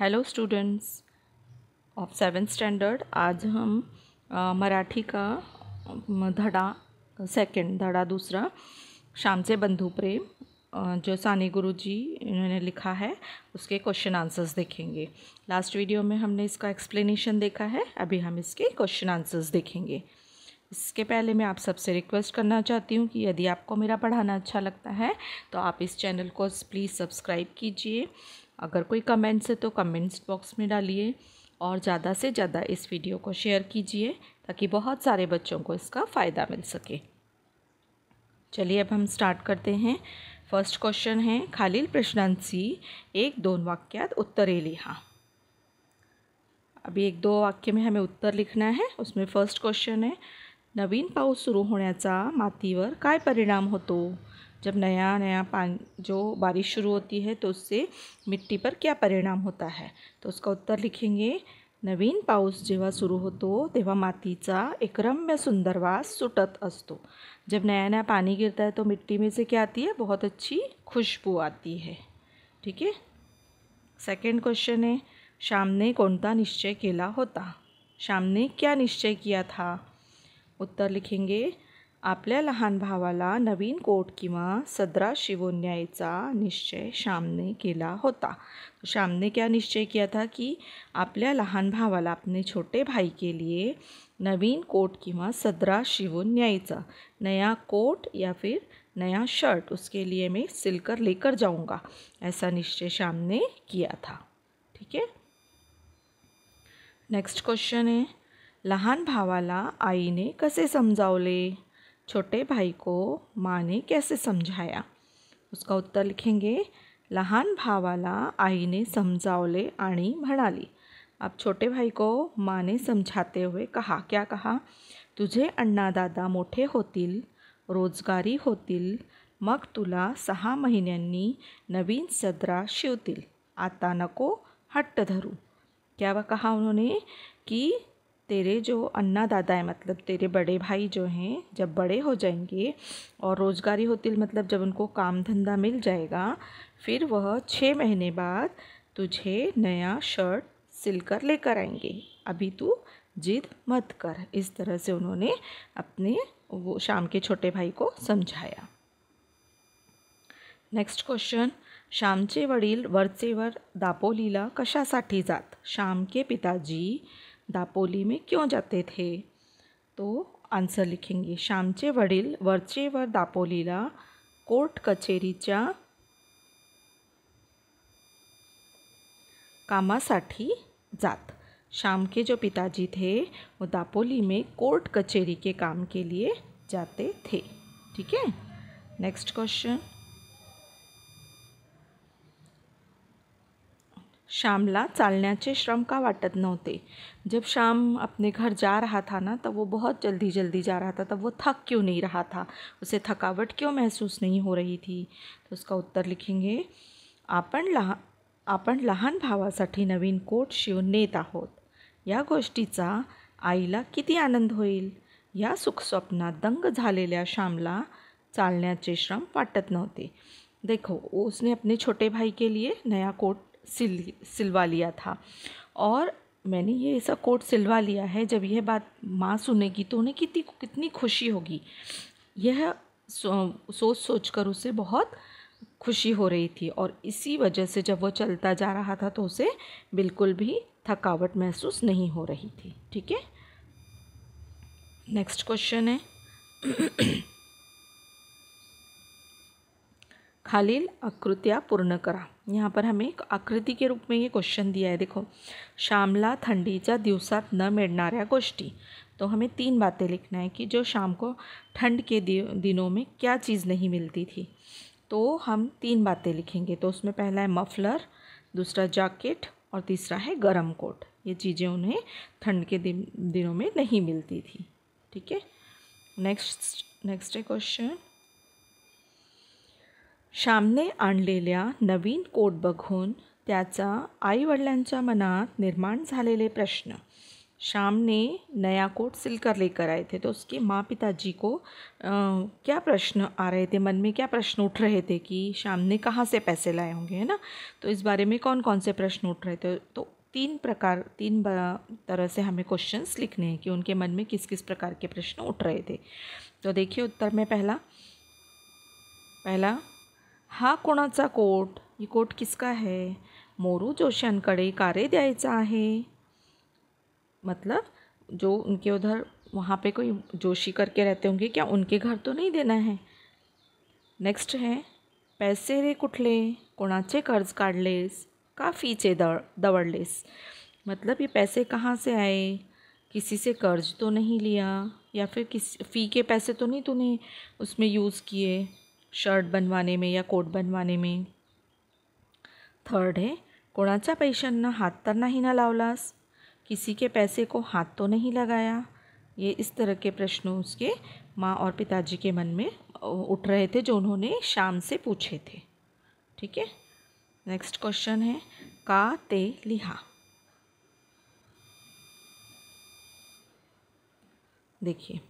hello students of seven standard आज हम मराठी का धड़ा सेकंड धड़ा दूसरा शाम से बंधु प्रेम जो सानी गुरु जी इन्होंने लिखा है उसके क्वेश्चन आंसर्स देखेंगे लास्ट वीडियो में हमने इसका एक्सप्लेनेशन देखा है अभी हम इसके क्वेश्चन आंसर्स देखेंगे इसके पहले मैं आप सबसे रिक्वेस्ट करना चाहती हूँ कि यदि आपको मेरा पढ़ाना अच्छा लगता है तो आप इस चैनल को प्लीज़ सब्सक्राइब कीजिए अगर कोई कमेंट्स है तो कमेंट्स बॉक्स में डालिए और ज़्यादा से ज़्यादा इस वीडियो को शेयर कीजिए ताकि बहुत सारे बच्चों को इसका फ़ायदा मिल सके चलिए अब हम स्टार्ट करते हैं फर्स्ट क्वेश्चन है खालील प्रश्नांसी एक दोन वाक्यात उत्तरे लिहा अभी एक दो वाक्य में हमें उत्तर लिखना है उसमें फर्स्ट क्वेश्चन है नवीन पाऊस सुरू का मातीवर का परिणाम तो जब नया नया पान जो बारिश शुरू होती है तो उससे मिट्टी पर क्या परिणाम होता है तो उसका उत्तर लिखेंगे नवीन पाऊस जेव्हा सुरू होतो तेव्हा मातीचा एक रम्य सुंदर वास सुटत असतो जब नया नया पानी गिरता है तो मिट्टी में से क्या आती है बहुत अच्छी खुशबू आती है ठीक है सेकेंड क्वेश्चन है श्यामने कौनता निश्चय केला होता श्याम ने क्या निश्चय किया था उत्तर लिखेंगे अपने लहान भावाला नवीन कोट कि सदरा शिवन न्यायचा निश्चय श्याम ने के होता श्याम ने क्या निश्चय किया था कि आपल्या लहान भावाला अपने छोटे भाई के लिए नवीन कोट कि सदरा शिवन न्यायचा नया कोट या फिर नया शर्ट उसके लिए मैं सिलकर लेकर जाऊंगा ऐसा निश्चय श्याम ने किया था ठीक है नेक्स्ट क्वेश्चन है लहान भावाला आई ने कसे समझावले छोटे भाई को माँ ने कैसे समझाया उसका उत्तर लिखेंगे लहान भावाला आईने समजावले आणि म्हणाली अब छोटे भाई को माँ ने समझाते हुए कहा क्या कहा तुझे अण्णा दादा मोठे होतील रोजगारी होतील मग तुला सहा महिन्यांनी नवीन सदरा शिवतील आता नको हट्ट धरू क्या वह कहा उन्होंने कि तेरे जो अन्ना दादा है मतलब तेरे बड़े भाई जो हैं जब बड़े हो जाएंगे और रोज़गारी होती मतलब जब उनको काम धंधा मिल जाएगा फिर वह छः महीने बाद तुझे नया शर्ट सिलकर लेकर आएंगे अभी तू जिद मत कर इस तरह से उन्होंने अपने वो शाम के छोटे भाई को समझाया नेक्स्ट क्वेश्चन श्यामचे वडील वरचेवर दापोलीला कशासाठी जात श्याम के पिताजी दापोली में क्यों जाते थे तो आंसर लिखेंगे श्यामचे वडील वरचेवर दापोलीला कोर्ट कचेरीच्या कामासाठी जात शाम के जो पिताजी थे वो दापोली में कोर्ट कचेरी के काम के लिए जाते थे ठीक है नेक्स्ट क्वेश्चन श्यामला के श्रम का वाटत नौते जब श्याम अपने घर जा रहा था ना तब वो बहुत जल्दी जल्दी जा रहा था तब वो थक क्यों नहीं रहा था उसे थकावट क्यों महसूस नहीं हो रही थी तो उसका उत्तर लिखेंगे आपण लहा आपण लहान भावासाठी नवीन कोट शिव नेत आहोत या गोष्टीचा आईला किती आनंद होईल या सुखस्वप्नात दंग झालेल्या श्यामला चालण्याचे श्रम वाटत नव्हते देखो उसने अपने छोटे भाई के लिए नया कोट सिल सिलवा लिया था और मैंने ये ऐसा कोट सिलवा लिया है जब यह बात माँ सुनेगी तो उन्हें कितनी कितनी खुशी होगी यह सो, सोच सोच कर उसे बहुत खुशी हो रही थी और इसी वजह से जब वो चलता जा रहा था तो उसे बिल्कुल भी थकावट महसूस नहीं हो रही थी ठीक है नेक्स्ट क्वेश्चन है खालील आकृतियाँ पूर्ण करा यहाँ पर हमें एक आकृति के रूप में ये क्वेश्चन दिया है देखो शामला या दिवसात न मिळणाऱ्या गोष्ठी तो हमें तीन बातें लिखना है कि जो शाम को ठंड के दिनों में क्या चीज़ नहीं मिलती थी तो हम तीन बातें लिखेंगे तो उसमें पहला है मफलर दूसरा जैकेट और तीसरा है गर्म कोट ये चीज़ें उन्हें ठंड के दिन दिनों में नहीं मिलती थी ठीक है नेक्स्ट नेक्स्ट है क्वेश्चन श्यामने आणलेल्या नवीन कोट बघून त्याचा आईवडिलांच्या मनात निर्माण झालेले प्रश्न श्याम ने नया कोट सिलकर लेकर आए थे तो उसके माँ पिताजी को आ, क्या प्रश्न आ रहे थे मन में क्या प्रश्न उठ रहे थे कि शाम ने कहाँ से पैसे लाए होंगे है ना तो इस बारे में कौन कौन से प्रश्न उठ रहे थे तो तीन प्रकार तीन तरह से हमें क्वेश्चंस लिखने हैं कि उनके मन में किस किस प्रकार के प्रश्न उठ रहे थे तो देखिए उत्तर में पहला पहला हा कोणाचा कोट ही कोट किसका है मोरू जोशांकडे कार्य द्यायचा आहे मतलब जो उनके उधर वहाँ पे कोई जोशी करके रहते होंगे क्या उनके घर तो नहीं देना है नेक्स्ट है पैसे रे कुठले कोणाचे कर्ज काढलेस का फीचे दव दवड़लेस मतलब ये पैसे कहाँ से आए किसी से कर्ज तो नहीं लिया या फिर किस फ़ी के पैसे तो नहीं तूने उसमें यूज़ किए शर्ट बनवाने में या कोट बनवाने में थर्ड है कोणाचा पैशांना हाथ तर नहीं ना लावलास किसी के पैसे को हाथ तो नहीं लगाया ये इस तरह के प्रश्न उसके माँ और पिताजी के मन में उठ रहे थे जो उन्होंने शाम से पूछे थे ठीक है नेक्स्ट क्वेश्चन है का ते लिहा देखिए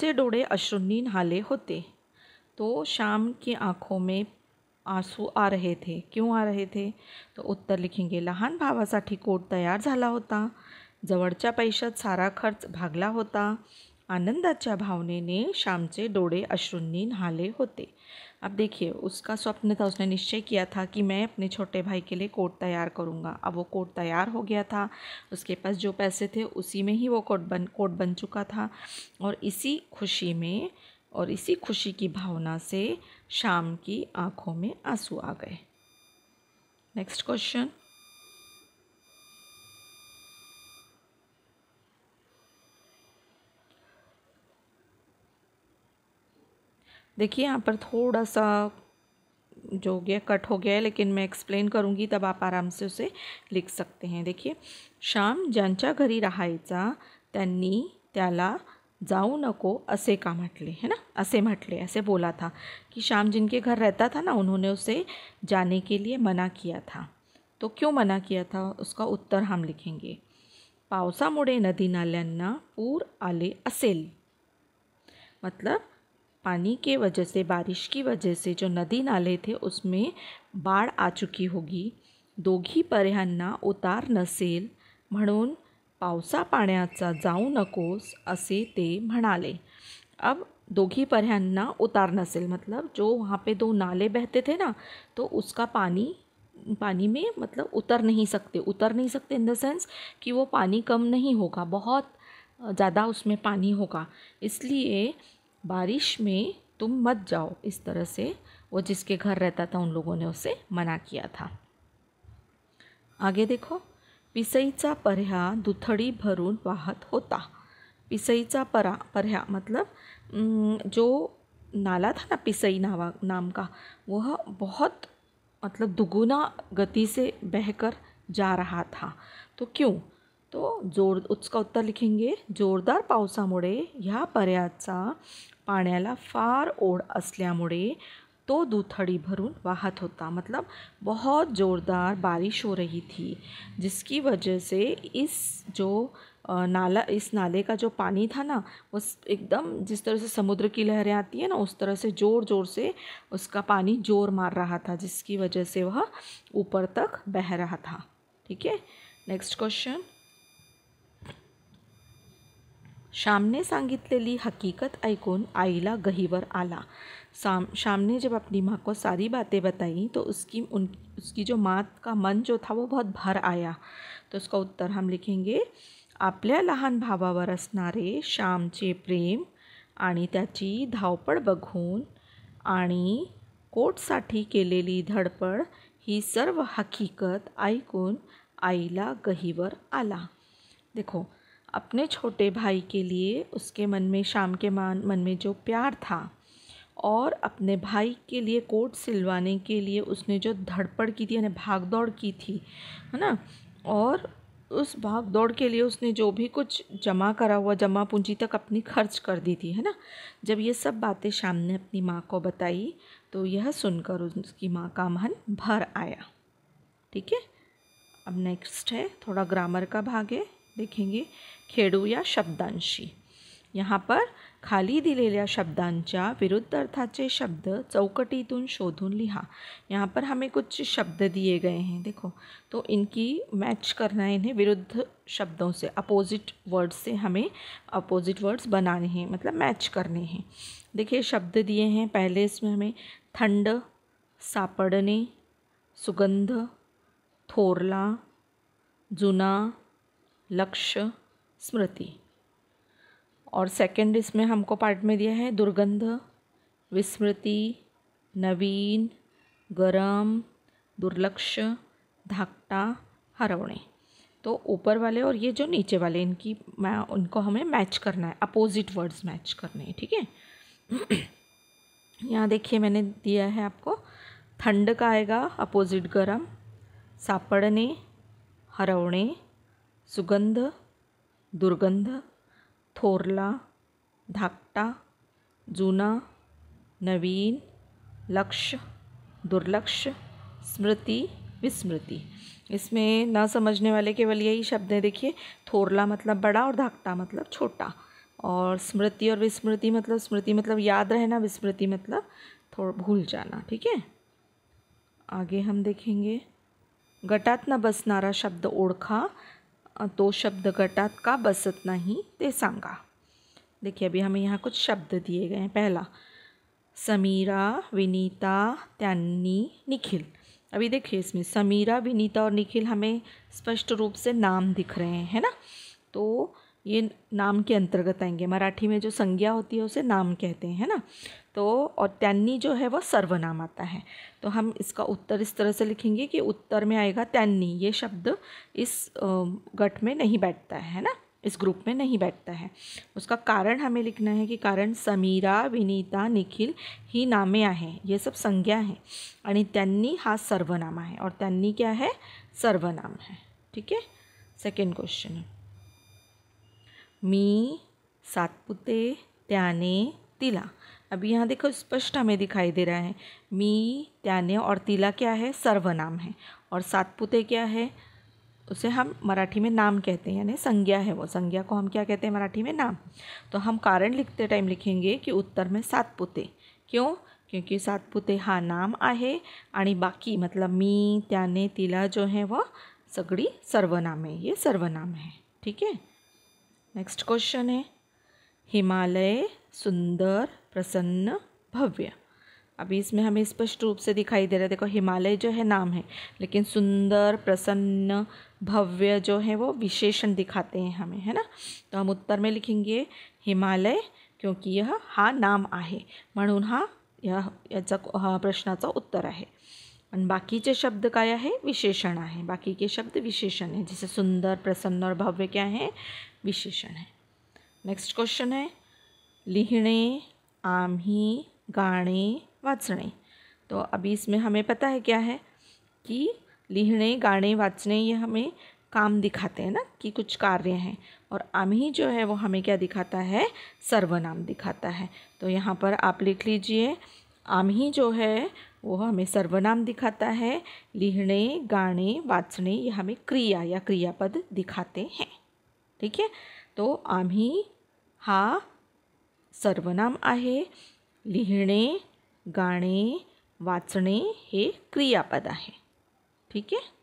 से डोळे अश्रूंनी न्हाले होते तो शाम की आंखों में आंसू आ रहे थे क्यों आ रहे थे तो उत्तर लिखेंगे लहान भावासाठी कोट तयार झाला होता जवळच्या पैशात सारा खर्च भागला होता आनंदाच्या भावनेने से डोड़े अश्रुन्नी नहाले होते अब देखिए उसका स्वप्न था उसने निश्चय किया था कि मैं अपने छोटे भाई के लिए कोट तैयार करूँगा अब वो कोट तैयार हो गया था उसके पास जो पैसे थे उसी में ही वो कोट बन कोट बन चुका था और इसी खुशी में और इसी खुशी की भावना से शाम की आंखों में आंसू आ गए नेक्स्ट क्वेश्चन देखिए यहाँ पर थोड़ा सा जो हो गया कट हो गया है लेकिन मैं एक्सप्लेन करूँगी तब आप आराम से उसे लिख सकते हैं देखिए श्याम ज्यांच्या घरी रहा त्याला जाऊ नको असे का मटले है ना असे मटले ऐसे बोला था कि श्याम जिनके घर रहता था ना उन्होंने उसे जाने के लिए मना किया था तो क्यों मना किया था उसका उत्तर हम लिखेंगे पावसामुळे नदी नाल्यांना पूर आले असेल मतलब पानी के वजह से बारिश की वजह से जो नदी नाले थे उसमें बाढ़ आ चुकी होगी दोघी पर्यांना उतार नसेल म्हणून पावसा पाण्याचा जाऊ नकोस असे ते म्हणाले अब दोघी पर्यांना उतार से मतलब जो वहाँ पे दो नाले बहते थे ना तो उसका पानी पानी में मतलब उतर नहीं सकते उतर नहीं सकते इन द सेंस कि वो पानी कम नहीं होगा बहुत ज़्यादा उसमें पानी होगा इसलिए बारिश में तुम मत जाओ इस तरह से वो जिसके घर रहता था उन लोगों ने उसे मना किया था आगे देखो पिसईचा पर्हा दुथडी भरून वाहत होता पिसईचा परा पर्हा मतलब अं, जो नाला था ना पिसई नावा नाम का वह बहुत मतलब दुगुना गति से बहकर जा रहा था तो क्यों तो जोर उसका उत्तर लिखेंगे जोरदार पावसामुळे ह्या पर्याचा पाण्याला फार ओढ असल्यामुळे तो दूथड़ी भरून वाहत होता मतलब बहुत ज़ोरदार बारिश हो रही थी जिसकी वजह से इस जो नाला इस नाले का जो पानी था ना उस एकदम जिस तरह से समुद्र की लहरें आती है ना उस तरह से ज़ोर ज़ोर से उसका पानी जोर मार रहा था जिसकी वजह से वह ऊपर तक बह रहा था ठीक है नेक्स्ट क्वेश्चन श्यामने सांगितलेली हकीकत ऐकून आईला गहीवर आला साम श्याम ने जब अपनी माँ को सारी बातें बताई तो उसकी उन उसकी जो माँ का मन जो था वो बहुत भर आया तो उसका उत्तर हम लिखेंगे अपने लहान भावावर असणारे श्यामचे प्रेम आणि त्याची धावपळ बघून आणि कोटसाठी केलेली धडपड ही सर्व हकीकत ऐकून आईला गहीवर आला देखो अपने छोटे भाई के लिए उसके मन में शाम के मान मन में जो प्यार था और अपने भाई के लिए कोट सिलवाने के लिए उसने जो धड़पड़ की थी यानी भाग दौड़ की थी है ना और उस भाग दौड़ के लिए उसने जो भी कुछ जमा करा हुआ जमा पूंजी तक अपनी खर्च कर दी थी है ना जब ये सब बातें शाम ने अपनी माँ को बताई तो यह सुनकर उसकी माँ का मन भर आया ठीक है अब नेक्स्ट है थोड़ा ग्रामर का भाग है देखेंगे खेड़ू या शब्दांशी यहाँ पर खाली दिलेल्या शब्दांच्या विरुद्ध अर्थाचे शब्द चौकटीतून शोधून लिहा यहाँ पर हमें कुछ शब्द दिए गए हैं देखो तो इनकी मैच करना है इन्हें विरुद्ध शब्दों से अपोजिट वर्ड्स से हमें अपोजिट वर्ड्स बनाने हैं मतलब मैच करने हैं देखिए शब्द दिए हैं पहले इसमें हमें ठंड सापड़ने सुगंध थोरला जुना लक्ष्य स्मृति और सेकंड इसमें हमको पार्ट में दिया है दुर्गंध विस्मृति नवीन गरम दुर्लक्ष धाकटा हरवणे तो ऊपर वाले और ये जो नीचे वाले इनकी मैं उनको हमें मैच करना है अपोजिट वर्ड्स मैच करने हैं ठीक है यहाँ देखिए मैंने दिया है आपको ठंड का आएगा अपोजिट गरम सापड़ने हरवणे सुगंध दुर्गंध थोरला धाकटा जुना नवीन लक्ष्य दुर्लक्ष्य स्मृति विस्मृति इसमें ना समझने वाले केवल यही शब्द हैं देखिए थोरला मतलब बड़ा और धाकटा मतलब छोटा और स्मृति और विस्मृति मतलब स्मृति मतलब याद रहना विस्मृति मतलब थोड़ा भूल जाना ठीक है आगे हम देखेंगे गटात न बसनारा शब्द ओढ़खा तो शब्द गटात का बसत नहीं ते सांगा देखिए अभी हमें यहाँ कुछ शब्द दिए गए हैं पहला समीरा विनीता त्यान्नी निखिल अभी देखिए इसमें समीरा विनीता और निखिल हमें स्पष्ट रूप से नाम दिख रहे हैं है ना तो ये नाम के अंतर्गत आएंगे मराठी में जो संज्ञा होती है उसे नाम कहते हैं है ना तो और तैन्नी जो है वह सर्वनाम आता है तो हम इसका उत्तर इस तरह से लिखेंगे कि उत्तर में आएगा तैन्नी ये शब्द इस गठ में नहीं बैठता है ना इस ग्रुप में नहीं बैठता है उसका कारण हमें लिखना है कि कारण समीरा विनीता निखिल ही नामे हैं ये सब संज्ञा है आणि त्यांनी हा सर्वनामा है और त्यांनी क्या है सर्वनाम है ठीक है सेकेंड क्वेश्चन है मी सातपुते त्याने तिला अभी यहाँ देखो स्पष्ट हमें दिखाई दे रहा है मी त्याने और तिला क्या है सर्वनाम है और सातपुते क्या है उसे हम मराठी में नाम कहते हैं यानी संज्ञा है वो संज्ञा को हम क्या कहते हैं मराठी में नाम तो हम कारण लिखते टाइम लिखेंगे कि उत्तर में सातपुते क्यों क्योंकि सातपुते हा नाम आहे आणि बाकी मतलब मी त्याने तिला जो है वह सगड़ी सर्वनाम है ये सर्वनाम है ठीक है नेक्स्ट क्वेश्चन है हिमालय सुंदर प्रसन्न भव्य अभी इसमें हमें स्पष्ट रूप से दिखाई दे रहा है देखो हिमालय जो है नाम है लेकिन सुंदर प्रसन्न भव्य जो है वो विशेषण दिखाते हैं हमें है ना तो हम उत्तर में लिखेंगे हिमालय क्योंकि यह हा नाम आहे मनु हा यह याचा हा प्रश्नाचं उत्तर आहे बाकी के शब्द यह है विशेषण है बाकी के शब्द विशेषण है जैसे सुंदर प्रसन्न और भव्य क्या है विशेषण है नेक्स्ट क्वेश्चन है आम ही गाणे वाचणे तो अभी इसमें हमें पता है क्या है कि लिहणे गाणे वाचने ये हमें काम दिखाते हैं ना कि कुछ कार्य हैं और ही जो है वो हमें क्या दिखाता है सर्वनाम दिखाता है तो यहाँ पर आप लिख लीजिए ही जो है वो हमें सर्वनाम दिखाता है लिहणे गाणे वाचने ये हमें क्रिया या क्रियापद दिखाते हैं ठीक है तो आम्ही हा सर्वनाम आहे लिहिणे गाणे वाचणे हे क्रियापद आहे ठीक आहे